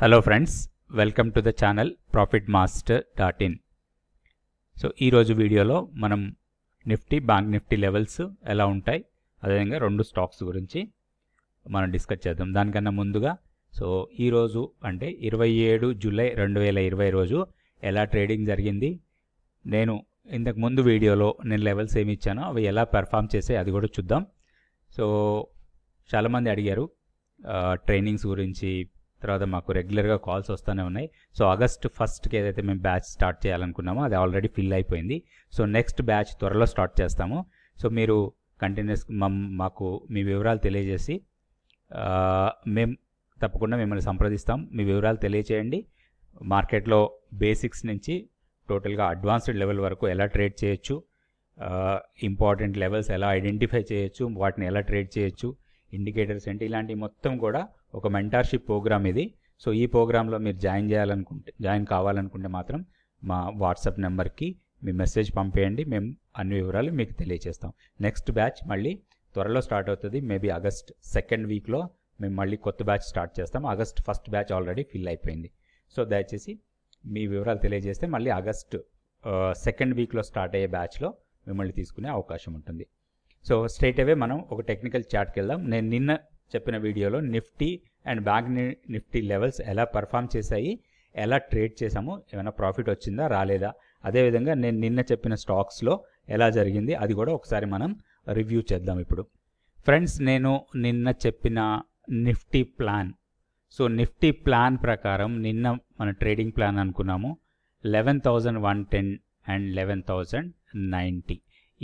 hello friends welcome to the channel Profit Master dot in so ఈరోజు వీడియోలో మనం Nifty bank Nifty levels ఎలా ఉంటాయి అదేవిధంగా రెండు స్టాక్స్ గురించి మనం డిస్కస్ చేద్దాం దానికన్నా ముందుగా సో ఈరోజు అంటే ఇరవై ఏడు జూలై రెండు వేల ఇరవై రోజు ఎలా ట్రేడింగ్ జరిగింది నేను ఇంతకు ముందు వీడియోలో నేను లెవెల్స్ ఏమి ఇచ్చానో అవి ఎలా పెర్ఫామ్ చేసాయి అది కూడా చూద్దాం సో చాలామంది అడిగారు ట్రైనింగ్స్ గురించి తర్వాత మాకు రెగ్యులర్గా కాల్స్ వస్తూనే ఉన్నాయి సో ఆగస్ట్ ఫస్ట్కి ఏదైతే మేము బ్యాచ్ స్టార్ట్ చేయాలనుకున్నామో అది ఆల్రెడీ ఫిల్ అయిపోయింది సో నెక్స్ట్ బ్యాచ్ త్వరలో స్టార్ట్ చేస్తాము సో మీరు కంటిన్యూస్ మాకు మీ వివరాలు తెలియజేసి మేము తప్పకుండా మిమ్మల్ని సంప్రదిస్తాం మీ వివరాలు తెలియచేయండి మార్కెట్లో బేసిక్స్ నుంచి టోటల్గా అడ్వాన్స్డ్ లెవెల్ వరకు ఎలా ట్రేడ్ చేయొచ్చు ఇంపార్టెంట్ లెవెల్స్ ఎలా ఐడెంటిఫై చేయొచ్చు వాటిని ఎలా ట్రేడ్ చేయొచ్చు ఇండికేటర్స్ ఏంటి ఇలాంటివి మొత్తం కూడా ఒక మెంటార్షిప్ ప్రోగ్రామ్ ఇది సో ఈ ప్రోగ్రాంలో మీరు జాయిన్ చేయాలనుకుంటే జాయిన్ కావాలనుకుంటే మాత్రం మా వాట్సాప్ నెంబర్కి మీ మెసేజ్ పంపేయండి మేము అన్ని వివరాలు మీకు తెలియజేస్తాం నెక్స్ట్ బ్యాచ్ మళ్ళీ త్వరలో స్టార్ట్ అవుతుంది మేబీ ఆగస్ట్ సెకండ్ వీక్లో మేము మళ్ళీ కొత్త బ్యాచ్ స్టార్ట్ చేస్తాం August first batch already fill అయిపోయింది సో దయచేసి మీ వివరాలు తెలియజేస్తే మళ్ళీ ఆగస్ట్ సెకండ్ వీక్లో స్టార్ట్ అయ్యే బ్యాచ్లో మిమ్మల్ని తీసుకునే అవకాశం ఉంటుంది సో స్ట్రైట్ అవే మనం ఒక టెక్నికల్ చాట్కి వెళ్దాం నేను నిన్న చెప్పిన వీడియోలో Nifty and bank Nifty levels ఎలా పర్ఫామ్ చేశాయి ఎలా ట్రేడ్ చేశాము ఏమైనా ప్రాఫిట్ వచ్చిందా రాలేదా అదేవిధంగా నేను నిన్న చెప్పిన స్టాక్స్లో ఎలా జరిగింది అది కూడా ఒకసారి మనం రివ్యూ చేద్దాం ఇప్పుడు ఫ్రెండ్స్ నేను నిన్న చెప్పిన Nifty plan so Nifty plan ప్రకారం నిన్న మన ట్రేడింగ్ ప్లాన్ అనుకున్నాము eleven thousand one ten and eleven thousand ninety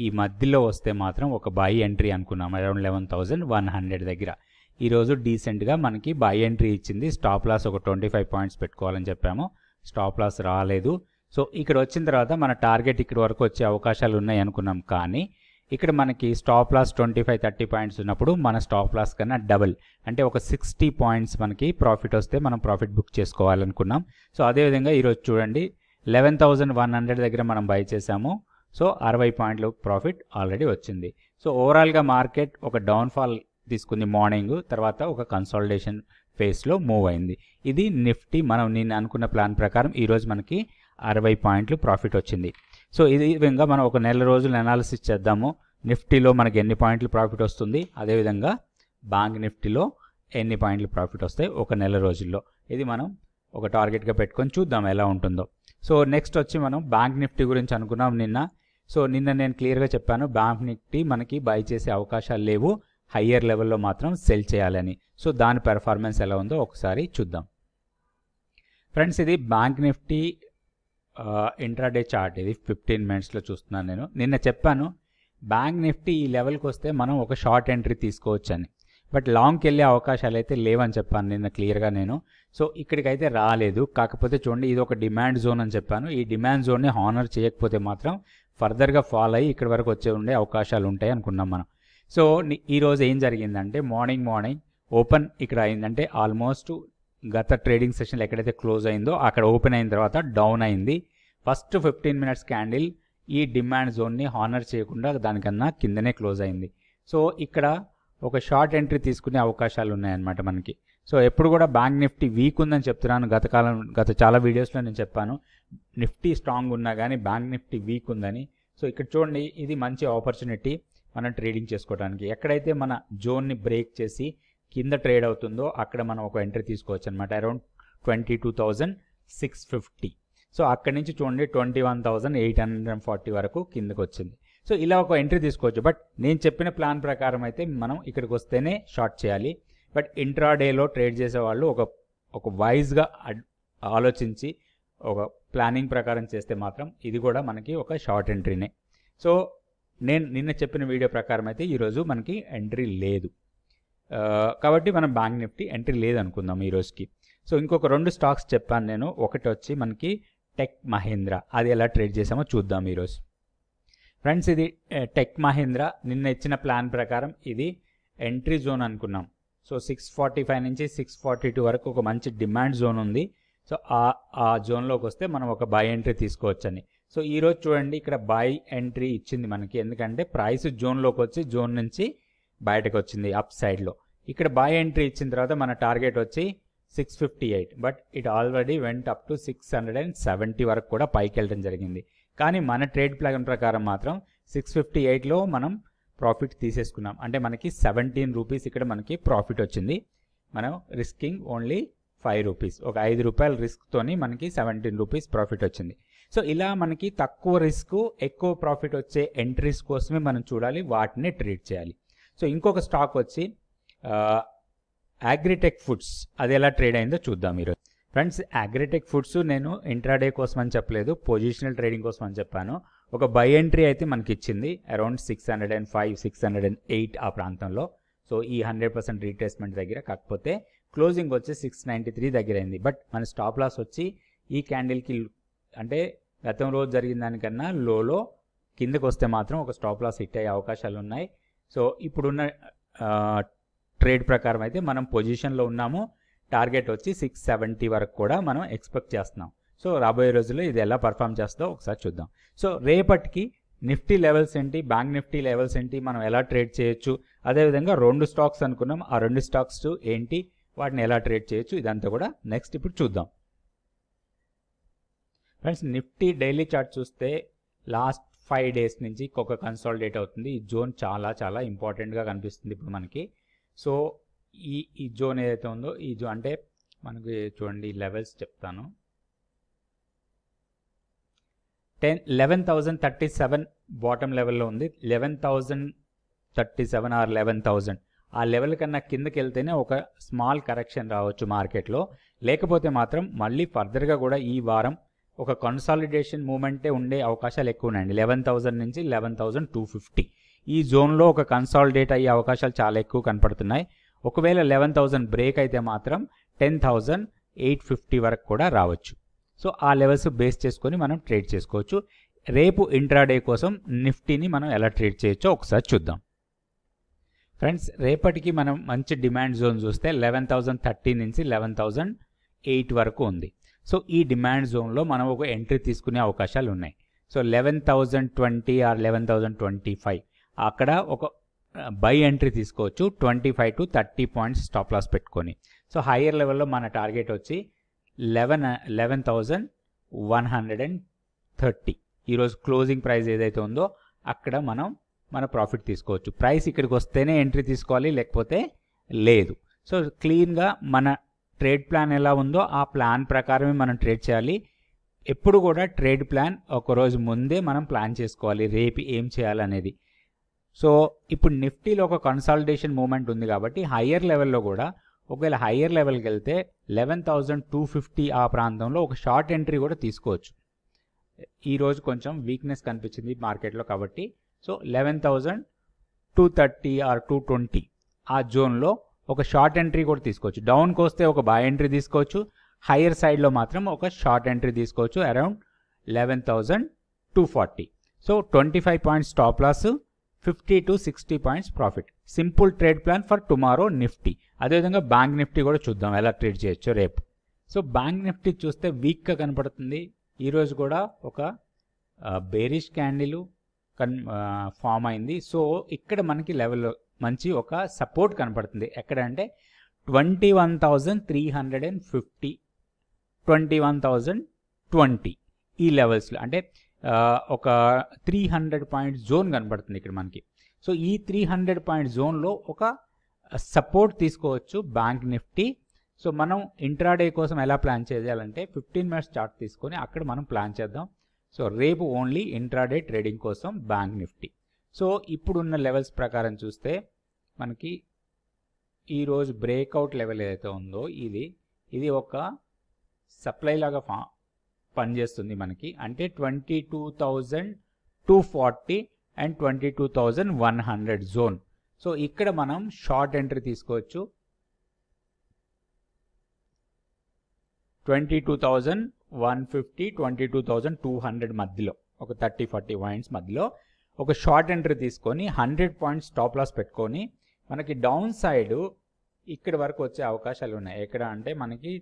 ఈ మధ్యలో వస్తే మాత్రం ఒక బై ఎంట్రీ అనుకున్నాము around eleven thousand one hundred దగ్గర ఈరోజు డీసెంట్గా మనకి బై ఎంట్రీ ఇచ్చింది స్టాప్ లాస్ ఒక ట్వంటీ ఫైవ్ పాయింట్స్ పెట్టుకోవాలని చెప్పాము స్టాప్ లాస్ రాలేదు సో ఇక్కడ వచ్చిన తర్వాత మన టార్గెట్ ఇక్కడ వరకు వచ్చే అవకాశాలు ఉన్నాయి అనుకున్నాం కానీ ఇక్కడ మనకి stop loss twenty five thirty points ఉన్నప్పుడు మన స్టాప్ లాస్ కన్నా డబల్ అంటే ఒక సిక్స్టీ పాయింట్స్ మనకి ప్రాఫిట్ వస్తే మనం ప్రాఫిట్ బుక్ చేసుకోవాలనుకున్నాం సో అదేవిధంగా ఈరోజు చూడండి లెవెన్ థౌజండ్ వన్ హండ్రెడ్ దగ్గర మనం బై చేసాము సో అరవై పాయింట్లు ప్రాఫిట్ ఆల్రెడీ వచ్చింది సో ఓవరాల్గా మార్కెట్ ఒక డౌన్ఫాల్ తీసుకుంది మార్నింగ్ తర్వాత ఒక కన్సాలిడేషన్ ఫేస్లో మూవ్ అయింది ఇది నిఫ్టీ మనం నేను అనుకున్న ప్లాన్ ప్రకారం ఈరోజు మనకి అరవై పాయింట్లు ప్రాఫిట్ వచ్చింది సో ఇది విధంగా మనం ఒక నెల రోజులు అనాలిసిస్ చేద్దాము నిఫ్టీలో మనకి ఎన్ని పాయింట్లు ప్రాఫిట్ వస్తుంది అదేవిధంగా బ్యాంక్ నిఫ్టీలో ఎన్ని పాయింట్లు ప్రాఫిట్ వస్తాయి ఒక నెల రోజుల్లో ఇది మనం ఒక టార్గెట్గా పెట్టుకొని చూద్దాం ఎలా ఉంటుందో సో నెక్స్ట్ వచ్చి మనం బ్యాంక్ నిఫ్టీ గురించి అనుకున్నాం నిన్న సో నిన్న నేను క్లియర్గా చెప్పాను బ్యాంక్ నిఫ్టీ మనకి బై చేసే అవకాశాలు లేవు హయ్యర్ లెవెల్లో మాత్రం సెల్ చేయాలని సో దాని పెర్ఫార్మెన్స్ ఎలా ఉందో ఒకసారి చూద్దాం ఫ్రెండ్స్ ఇది బ్యాంక్ నిఫ్టీ ఇంట్రాడే చార్ట్ ఇది ఫిఫ్టీన్ మినిట్స్లో చూస్తున్నాను నేను నిన్న చెప్పాను బ్యాంక్ నిఫ్టీ ఈ లెవెల్కి వస్తే మనం ఒక షార్ట్ ఎంట్రీ తీసుకోవచ్చని బట్ లాంగ్కి వెళ్ళే అవకాశాలు అయితే లేవని చెప్పాను నిన్న క్లియర్గా నేను సో ఇక్కడికైతే రాలేదు కాకపోతే చూడండి ఇది ఒక డిమాండ్ జోన్ అని చెప్పాను ఈ డిమాండ్ జోన్ని హానర్ చేయకపోతే మాత్రం ఫర్దర్గా ఫాలో అయ్యి ఇక్కడి వరకు వచ్చే ఉండే అవకాశాలు ఉంటాయి అనుకున్నాం మనం సో ఈరోజు ఏం జరిగిందంటే మార్నింగ్ మార్నింగ్ ఓపెన్ ఇక్కడ అయిందంటే ఆల్మోస్ట్ గత ట్రేడింగ్ సెషన్ ఎక్కడైతే క్లోజ్ అయిందో అక్కడ ఓపెన్ అయిన తర్వాత డౌన్ అయింది ఫస్ట్ ఫిఫ్టీన్ మినిట్స్ క్యాండిల్ ఈ డిమాండ్ జోన్ని హానర్ చేయకుండా దానికన్నా కిందనే క్లోజ్ అయింది సో ఇక్కడ ఒక షార్ట్ ఎంట్రీ తీసుకునే అవకాశాలు ఉన్నాయన్నమాట మనకి సో ఎప్పుడు కూడా బ్యాంక్ నిఫ్టీ వీక్ ఉందని చెప్తున్నాను గత కాలం గత చాలా వీడియోస్లో నేను చెప్పాను నిఫ్టీ స్ట్రాంగ్ ఉన్నా కానీ బ్యాంక్ నిఫ్టీ వీక్ ఉందని సో ఇక్కడ చూడండి ఇది మంచి ఆపర్చునిటీ మనం ట్రేడింగ్ చేసుకోవడానికి ఎక్కడైతే మన జోన్ని బ్రేక్ చేసి కింద ట్రేడ్ అవుతుందో అక్కడ మనం ఒక ఎంట్రీ తీసుకోవచ్చు అనమాట around twenty two thousand six fifty so అక్కడి నుంచి చూడండి twenty one thousand eight hundred and forty వరకు కిందకు వచ్చింది సో ఇలా ఒక ఎంట్రీ తీసుకోవచ్చు బట్ నేను చెప్పిన ప్లాన్ ప్రకారం అయితే మనం ఇక్కడికి వస్తేనే షార్ట్ చేయాలి బట్ ఇంట్రాడేలో ట్రేడ్ చేసేవాళ్ళు ఒక ఒక వైజ్గా ఆలోచించి ఒక ప్లానింగ్ ప్రకారం చేస్తే మాత్రం ఇది కూడా మనకి ఒక షార్ట్ ఎంట్రీనే సో నేను నిన్న చెప్పిన వీడియో ప్రకారం అయితే ఈరోజు మనకి ఎంట్రీ లేదు కాబట్టి మనం బ్యాంక్ నిఫ్టీ ఎంట్రీ లేదనుకుందాం ఈరోజుకి సో ఇంకొక రెండు స్టాక్స్ చెప్పాను నేను ఒకటి వచ్చి మనకి టెక్ మహేంద్ర అది ఎలా ట్రేడ్ చేసామో చూద్దాం ఈరోజు ఫ్రెండ్స్ ఇది టెక్ మహేంద్ర నిన్న ఇచ్చిన ప్లాన్ ప్రకారం ఇది ఎంట్రీ జోన్ అనుకున్నాం సో సిక్స్ ఫార్టీ ఫైవ్ నుంచి సిక్స్ ఫార్టీ టూ వరకు ఒక మంచి డిమాండ్ జోన్ ఉంది సో ఆ ఆ జోన్లోకి వస్తే మనం ఒక బై ఎంట్రీ తీసుకోవచ్చని సో ఈరోజు చూడండి ఇక్కడ బై ఎంట్రీ ఇచ్చింది మనకి ఎందుకంటే ప్రైస్ జోన్లోకి వచ్చి జోన్ నుంచి బయటకు వచ్చింది అప్ సైడ్లో ఇక్కడ బై ఎంట్రీ ఇచ్చిన తర్వాత మన టార్గెట్ వచ్చి six fifty eight but it already went up to six hundred and seventy వరకు కూడా పైకి వెళ్ళడం జరిగింది కానీ మన ట్రేడ్ ప్లాన్ ప్రకారం మాత్రం సిక్స్ ఫిఫ్టీ ఎయిట్లో మనం ప్రాఫిట్ తీసేసుకున్నాం అంటే మనకి సెవెంటీన్ రూపీస్ ఇక్కడ మనకి ప్రాఫిట్ వచ్చింది మనం రిస్కింగ్ ఓన్లీ ఫైవ్ రూపీస్ ఒక ఐదు రూపాయల రిస్క్తోని మనకి సెవెంటీన్ రూపీస్ ప్రాఫిట్ వచ్చింది సో ఇలా మనకి తక్కువ రిస్క్ ఎక్కువ ప్రాఫిట్ వచ్చే ఎంట్రీస్ కోసమే మనం చూడాలి వాటిని ట్రీట్ చేయాలి సో ఇంకొక స్టాక్ వచ్చి అగ్రిటెక్ ఫుడ్స్ అది ఎలా ట్రేడ్ అయిందో చూద్దాం ఈరోజు ఫ్రెండ్స్ అగ్రిటెక్ ఫుడ్స్ నేను ఇంట్రాడే కోసం అని చెప్పలేదు పొజిషనల్ ట్రేడింగ్ కోసం అని చెప్పాను ఒక బై ఎంట్రీ అయితే మనకి ఇచ్చింది around six hundred and five six hundred and eight ఆ ప్రాంతంలో సో ఈ హండ్రెడ్ పర్సెంట్ రీట్రేస్మెంట్ దగ్గర కాకపోతే క్లోజింగ్ వచ్చి సిక్స్ నైంటీ త్రీ దగ్గర అయింది బట్ మన స్టాప్ లాస్ వచ్చి ఈ క్యాండిల్కి అంటే గతం రోజు జరిగిన దానికన్నా లోలో కిందకు వస్తే మాత్రం ఒక స్టాప్ లాస్ హిట్ అయ్యే అవకాశాలు ఉన్నాయి సో ఇప్పుడున్న ట్రేడ్ ప్రకారం అయితే మనం పొజిషన్లో ఉన్నాము టార్గెట్ వచ్చి సిక్స్ సెవెంటీ వరకు కూడా మనం ఎక్స్పెక్ట్ చేస్తున్నాం సో రాబోయే రోజుల్లో ఇది ఎలా పర్ఫామ్ చేస్తుందో ఒకసారి చూద్దాం సో రేపటికి నిఫ్టీ లెవెల్స్ ఏంటి బ్యాంక్ నిఫ్టీ లెవెల్స్ ఏంటి మనం ఎలా ట్రేడ్ చేయొచ్చు అదేవిధంగా రెండు స్టాక్స్ అనుకున్నాం ఆ రెండు స్టాక్స్ ఏంటి వాటిని ఎలా ట్రేడ్ చేయొచ్చు ఇదంతా కూడా నెక్స్ట్ ఇప్పుడు చూద్దాం ఫ్రెండ్స్ నిఫ్టీ డైలీ చార్ట్ చూస్తే లాస్ట్ ఫైవ్ డేస్ నుంచి ఒక కన్సాలిడేట్ అవుతుంది ఈ జోన్ చాలా చాలా ఇంపార్టెంట్గా కనిపిస్తుంది ఇప్పుడు మనకి సో ఈ ఈ జోన్ ఏదైతే ఉందో ఈ జో అంటే మనకి చూడండి లెవెల్స్ చెప్తాను ten eleven thousand thirty seven bottom లెవెల్లో ఉంది eleven thousand thirty seven or eleven thousand ఆ లెవెల్ కన్నా కిందకి వెళ్తేనే ఒక స్మాల్ కరెక్షన్ రావచ్చు మార్కెట్లో లేకపోతే మాత్రం మళ్ళీ ఫర్దర్గా కూడా ఈ వారం ఒక కన్సాలిడేషన్ మూమెంటే ఉండే అవకాశాలు ఎక్కువ ఉన్నాయండి లెవెన్ థౌజండ్ నుంచి లెవెన్ థౌజండ్ టూ ఫిఫ్టీ ఈ జోన్లో ఒక కన్సాలిడేట్ అయ్యే అవకాశాలు చాలా ఎక్కువ కనపడుతున్నాయి ఒకవేళ లెవెన్ థౌజండ్ బ్రేక్ అయితే మాత్రం టెన్ థౌజండ్ ఎయిట్ ఫిఫ్టీ వరకు కూడా రావచ్చు సో ఆ లెవెల్స్ బేస్ చేసుకొని మనం ట్రేడ్ చేసుకోవచ్చు రేపు ఇంట్రాడే కోసం నిఫ్టీని మనం ఎలా ట్రేడ్ చేయొచ్చో ఒకసారి చూద్దాం ఫ్రెండ్స్ రేపటికి మనం మంచి డిమాండ్ జోన్ చూస్తే లెవెన్ థర్టీ నుంచి లెవెన్ ఎయిట్ వరకు ఉంది సో ఈ డిమాండ్ జోన్లో మనం ఒక ఎంట్రీ తీసుకునే అవకాశాలు ఉన్నాయి so eleven thousand twenty or eleven thousand twenty five అక్కడ ఒక బై ఎంట్రీ తీసుకోవచ్చు twenty five to thirty points stop loss పెట్టుకొని సో హయ్యర్ లెవెల్లో మన టార్గెట్ వచ్చి eleven eleven thousand one hundred and thirty ఈరోజు క్లోజింగ్ ప్రైస్ ఏదైతే ఉందో అక్కడ మనం మన ప్రాఫిట్ తీసుకోవచ్చు ప్రైస్ ఇక్కడికి వస్తేనే ఎంట్రీ తీసుకోవాలి లేకపోతే లేదు సో క్లీన్గా మన ట్రేడ్ ప్లాన్ ఎలా ఉందో ఆ ప్లాన్ ప్రకారమే మనం ట్రేడ్ చేయాలి ఎప్పుడు కూడా ట్రేడ్ ప్లాన్ ఒకరోజు ముందే మనం ప్లాన్ చేసుకోవాలి రేపు ఏం చేయాలనేది సో ఇప్పుడు నిఫ్టీలో ఒక కన్సాలిడేషన్ మూమెంట్ ఉంది కాబట్టి హయ్యర్ లెవెల్లో కూడా ఒకవేళ హయ్యర్ లెవెల్కి వెళ్తే లెవెన్ థౌజండ్ టూ ఫిఫ్టీ ఆ ప్రాంతంలో ఒక షార్ట్ ఎంట్రీ కూడా తీసుకోవచ్చు ఈరోజు కొంచెం వీక్నెస్ కనిపించింది మార్కెట్లో కాబట్టి so eleven thousand two thirty or two twenty ఆ జోన్లో ఒక షార్ట్ ఎంట్రీ కూడా తీసుకోవచ్చు డౌన్కి వస్తే ఒక బై ఎంట్రీ తీసుకోవచ్చు హయ్యర్ సైడ్లో మాత్రం ఒక షార్ట్ ఎంట్రీ తీసుకోవచ్చు around eleven thousand two forty so twenty five points stop loss fifty to sixty points profit simple trade plan for tomorrow Nifty అదేవిధంగా బ్యాంక్ నిఫ్టీ కూడా చూద్దాం ఎలా ట్రేడ్ చేయొచ్చు రేపు సో బ్యాంక్ నిఫ్టీ చూస్తే వీక్గా కనపడుతుంది ఈరోజు కూడా ఒక బేరిష్ క్యాండిల్ కన్ ఫామ్ అయింది సో ఇక్కడ మనకి లెవెల్ మంచి ఒక సపోర్ట్ కనపడుతుంది ఎక్కడ అంటే twenty one thousand three hundred and fifty twenty one thousand twenty ఈ లెవెల్స్లో అంటే ఒక త్రీ హండ్రెడ్ పాయింట్ జోన్ కనబడుతుంది ఇక్కడ మనకి సో ఈ త్రీ హండ్రెడ్ పాయింట్ జోన్లో ఒక సపోర్ట్ తీసుకోవచ్చు బ్యాంక్ నిఫ్టీ సో మనం ఇంట్రాడే కోసం ఎలా ప్లాన్ చేయాలంటే ఫిఫ్టీన్ మినిట్స్ చార్ట్ తీసుకొని అక్కడ మనం ప్లాన్ చేద్దాం సో రేపు ఓన్లీ ఇంట్రాడే ట్రేడింగ్ కోసం బ్యాంక్ నిఫ్టీ సో ఇప్పుడున్న లెవెల్స్ ప్రకారం చూస్తే మనకి ఈరోజు బ్రేక్అవుట్ లెవెల్ ఏదైతే ఉందో ఇది ఇది ఒక సప్లై లాగా ఫా పనిచేస్తుంది మనకి అంటే twenty two thousand two forty and twenty two thousand one hundred zone so ఇక్కడ మనం షార్ట్ ఎంట్రీ తీసుకోవచ్చు twenty two thousand one fifty twenty two thousand two hundred మధ్యలో ఒక థర్టీ ఫార్టీ పాయింట్స్ మధ్యలో ఒక షార్ట్ ఎంట్రీ తీసుకొని హండ్రెడ్ పాయింట్స్ టాప్ లాస్ పెట్టుకొని మనకి డౌన్ సైడ్ ఇక్కడ వరకు వచ్చే అవకాశాలు ఉన్నాయి ఎక్కడ అంటే మనకి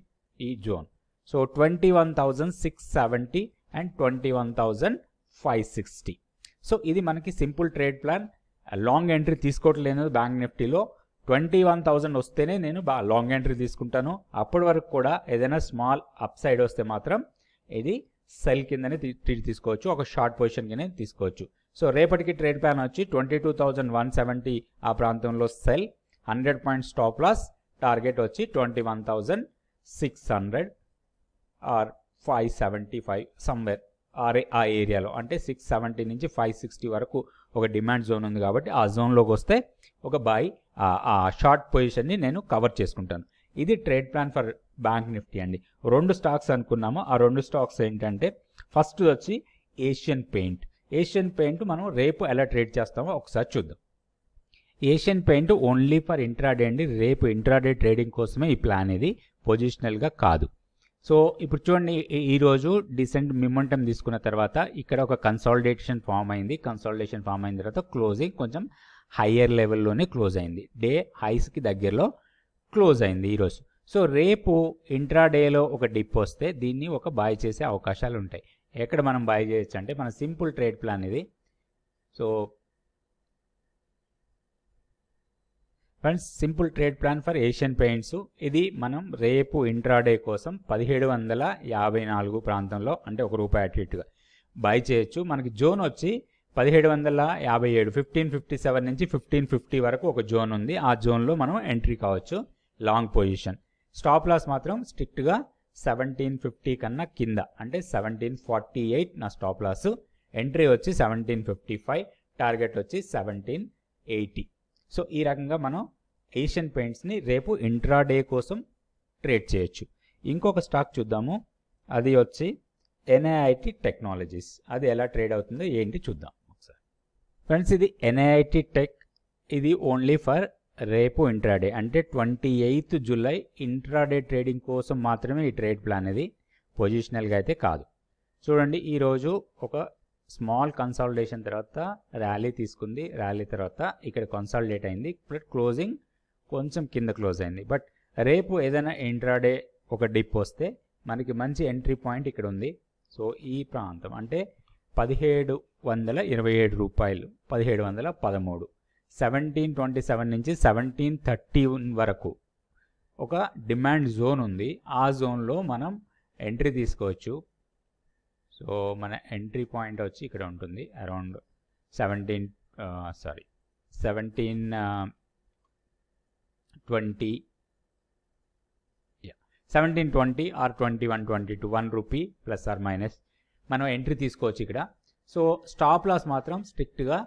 ఈ zone so twenty one six seventy and twenty one five sixty so ఇది మనకి simple trade plan long entry తీసుకోవట్లేదు బ్యాంక్ నిఫ్టీలో ట్వంటీ వన్ థౌజండ్ వస్తేనే నేను బాగా లాంగ్ ఎంట్రీ తీసుకుంటాను అప్పటి వరకు కూడా ఏదైనా స్మాల్ అప్ సైడ్ వస్తే మాత్రం ఇది సెల్ కిందనే తీసుకోవచ్చు ఒక షార్ట్ పొజిషన్ కింద తీసుకోవచ్చు సో రేపటికి ట్రేడ్ ప్లాన్ వచ్చి twenty two thousand one seventy ఆ ప్రాంతంలో sell hundred point stop loss target వచ్చి twenty one thousand six hundred or five seventy five somewhere ఆరే ఆ ఏరియాలో అంటే సిక్స్ సెవెంటీ నుంచి ఫైవ్ సిక్స్టీ వరకు ఒక డిమాండ్ జోన్ ఉంది కాబట్టి ఆ జోన్లోకి వస్తే ఒక బై ఆ షార్ట్ పొజిషన్ని నేను కవర్ చేసుకుంటాను ఇది trade plan for bank Nifty అండి రెండు స్టాక్స్ అనుకున్నాము ఆ రెండు స్టాక్స్ ఏంటంటే ఫస్ట్ వచ్చి ఏషియన్ పెయింట్ ఏషియన్ పెయింట్ మనం రేపు ఎలా ట్రేడ్ చేస్తామో ఒకసారి చూద్దాం Asian paint only for intraday అండి రేపు ఇంట్రాడే ట్రేడింగ్ కోసమే ఈ ప్లాన్ ఇది పొజిషనల్గా కాదు సో ఇప్పుడు చూడండి ఈరోజు డిసెంట్ మిమంటం తీసుకున్న తర్వాత ఇక్కడ ఒక కన్సాలిడేషన్ ఫామ్ అయింది కన్సాలిడేషన్ ఫామ్ అయిన తర్వాత క్లోజింగ్ కొంచెం హయ్యర్ లెవెల్లోనే క్లోజ్ అయింది డే హైస్కి దగ్గరలో క్లోజ్ అయింది ఈరోజు సో రేపు ఇంట్రాడేలో ఒక డిప్ వస్తే దీన్ని ఒక బాయ్ చేసే అవకాశాలు ఉంటాయి ఎక్కడ మనం బై చేయొచ్చు అంటే మన సింపుల్ ట్రేడ్ ప్లాన్ ఇది so friends simple trade plan for Asian paints ఇది మనం రేపు ఇంట్రాడే కోసం పదిహేడు వందల యాభై నాలుగు ప్రాంతంలో అంటే ఒక రూపాయి అట్టిగా బై చేయొచ్చు మనకి జోన్ వచ్చి పదిహేడు వందల యాభై ఏడు ఫిఫ్టీన్ ఫిఫ్టీ సెవెన్ నుంచి ఫిఫ్టీన్ ఫిఫ్టీ వరకు ఒక జోన్ ఉంది ఆ జోన్లో మనం ఎంట్రీ కావచ్చు లాంగ్ పొజిషన్ స్టాప్ లాస్ మాత్రం స్ట్రిక్ట్గా సెవెంటీన్ ఫిఫ్టీ కన్నా కింద అంటే సెవెంటీన్ ఫార్టీ ఎయిట్ నా స్టాప్ లాస్ ఎంట్రీ వచ్చి సెవెంటీన్ ఫిఫ్టీ ఫైవ్ టార్గెట్ వచ్చి సెవెంటీన్ ఎయిటీ సో ఈ రకంగా మనం ఏషియన్ పెయింట్స్ని రేపు ఇంట్రాడే కోసం ట్రేడ్ చేయొచ్చు ఇంకొక స్టాక్ చూద్దాము అది వచ్చి ఎన్ఐఐటి టెక్నాలజీస్ అది ఎలా ట్రేడ్ అవుతుందో ఏంటి చూద్దాం ఒకసారి ఫ్రెండ్స్ ఇది ఎన్ఐఐటి టెక్ ఇది ఓన్లీ ఫర్ రేపు ఇంట్రాడే అంటే twenty eighth July intraday trading కోసం మాత్రమే ఈ ట్రేడ్ ప్లాన్ అనేది పొజిషనల్గా అయితే కాదు చూడండి ఈరోజు ఒక స్మాల్ కన్సాలిడేషన్ తర్వాత ర్యాలీ తీసుకుంది ర్యాలీ తర్వాత ఇక్కడ కన్సాలిడేట్ అయింది బట్ క్లోజింగ్ కొంచెం కింద క్లోజ్ అయింది బట్ రేపు ఏదైనా ఇంట్రాడే ఒక డిప్ వస్తే మనకి మంచి ఎంట్రీ పాయింట్ ఇక్కడ ఉంది సో ఈ ప్రాంతం అంటే పదిహేడు వందల ఇరవై ఏడు రూపాయలు పదిహేడు వందల పదమూడు సెవెంటీన్ ట్వంటీ సెవెన్ నుంచి సెవెంటీన్ థర్టీ వరకు ఒక డిమాండ్ జోన్ ఉంది ఆ జోన్లో మనం ఎంట్రీ తీసుకోవచ్చు సో మన ఎంట్రీ పాయింట్ వచ్చి ఇక్కడ ఉంటుంది around seventeen sorry seventeen twenty seventeen twenty or twenty one twenty two one rupee plus or minus మనం ఎంట్రీ తీసుకోవచ్చు ఇక్కడ సో స్టాప్ లాస్ మాత్రం స్ట్రిక్ట్గా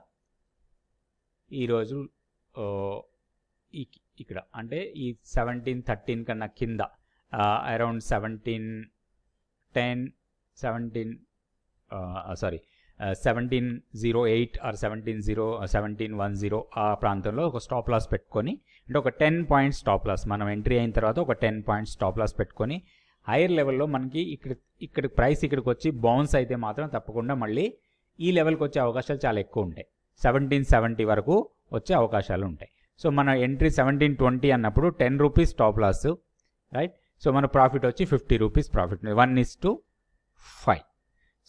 ఈరోజు ఇక్కడ అంటే ఈ సెవెంటీన్ థర్టీన్ కన్నా కింద around seventeen ten seventeen sorry seventeen zero eight or seventeen zero seventeen one zero ఆ ప్రాంతంలో ఒక స్టాప్ లాస్ పెట్టుకొని అంటే ఒక టెన్ పాయింట్ స్టాప్ లాస్ మనం ఎంట్రీ అయిన తర్వాత ఒక టెన్ పాయింట్ స్టాప్ లాస్ పెట్టుకొని హైయర్ లెవెల్లో మనకి ఇక్కడ ఇక్కడ ప్రైస్ ఇక్కడికి వచ్చి బౌన్స్ అయితే మాత్రం తప్పకుండా మళ్ళీ ఈ లెవెల్కి వచ్చే అవకాశాలు చాలా ఎక్కువ ఉంటాయి సెవెంటీన్ సెవెంటీ వరకు వచ్చే అవకాశాలు ఉంటాయి సో మన ఎంట్రీ సెవెంటీన్ ట్వంటీ అన్నప్పుడు ten rupees top loss right so మన ప్రాఫిట్ వచ్చి fifty rupees profit one is to five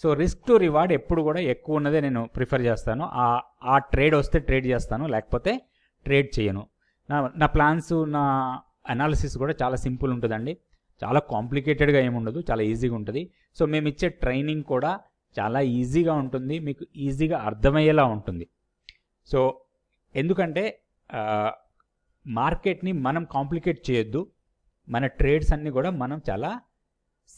so risk to reward ఎప్పుడు కూడా ఎక్కువ ఉన్నదే నేను ప్రిఫర్ చేస్తాను ఆ ఆ ట్రేడ్ వస్తే ట్రేడ్ చేస్తాను లేకపోతే ట్రేడ్ చేయను నా నా ప్లాన్స్ నా అనాలిసిస్ కూడా చాలా సింపుల్ ఉంటుందండి చాలా కాంప్లికేటెడ్గా ఏముండదు చాలా ఈజీగా ఉంటుంది సో మేము ఇచ్చే ట్రైనింగ్ కూడా చాలా ఈజీగా ఉంటుంది మీకు ఈజీగా అర్థమయ్యేలా ఉంటుంది సో ఎందుకంటే మార్కెట్ని మనం కాంప్లికేట్ చేయొద్దు మన ట్రేడ్స్ అన్నీ కూడా మనం చాలా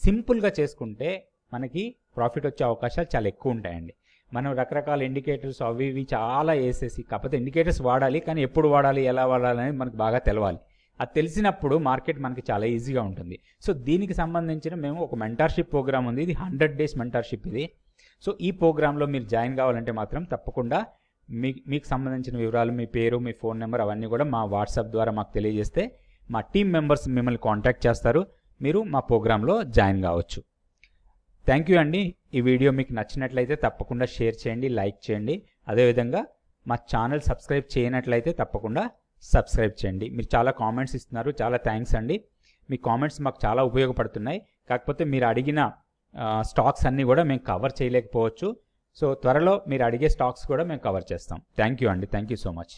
సింపుల్గా చేసుకుంటే మనకి ప్రాఫిట్ వచ్చే అవకాశాలు చాలా ఎక్కువ ఉంటాయండి మనం రకరకాల ఇండికేటర్స్ అవి ఇవి చాలా వేసేసి కాకపోతే ఇండికేటర్స్ వాడాలి కానీ ఎప్పుడు వాడాలి ఎలా వాడాలి అనేది మనకు బాగా తెలవాలి అది తెలిసినప్పుడు మార్కెట్ మనకి చాలా ఈజీగా ఉంటుంది సో దీనికి సంబంధించిన మేము ఒక మెంటార్షిప్ ప్రోగ్రామ్ ఉంది ఇది హండ్రెడ్ డేస్ మెంటార్షిప్ ఇది సో ఈ ప్రోగ్రాంలో మీరు జాయిన్ కావాలంటే మాత్రం తప్పకుండా మీ మీకు సంబంధించిన వివరాలు మీ పేరు మీ ఫోన్ నెంబర్ అవన్నీ కూడా మా వాట్సాప్ ద్వారా మాకు తెలియజేస్తే మా టీం మెంబర్స్ మిమ్మల్ని కాంటాక్ట్ చేస్తారు మీరు మా ప్రోగ్రాంలో జాయిన్ కావచ్చు థ్యాంక్ యూ అండి ఈ వీడియో మీకు నచ్చినట్లయితే తప్పకుండా షేర్ చేయండి లైక్ చేయండి అదేవిధంగా మా ఛానల్ సబ్స్క్రైబ్ చేయనట్లయితే తప్పకుండా సబ్స్క్రైబ్ చేయండి మీరు చాలా కామెంట్స్ ఇస్తున్నారు చాలా థ్యాంక్స్ అండి మీ కామెంట్స్ మాకు చాలా ఉపయోగపడుతున్నాయి కాకపోతే మీరు అడిగిన స్టాక్స్ అన్నీ కూడా మేము కవర్ చేయలేకపోవచ్చు సో త్వరలో మీరు అడిగే స్టాక్స్ కూడా మేము కవర్ చేస్తాం థ్యాంక్ యూ అండి థ్యాంక్ యూ సో మచ్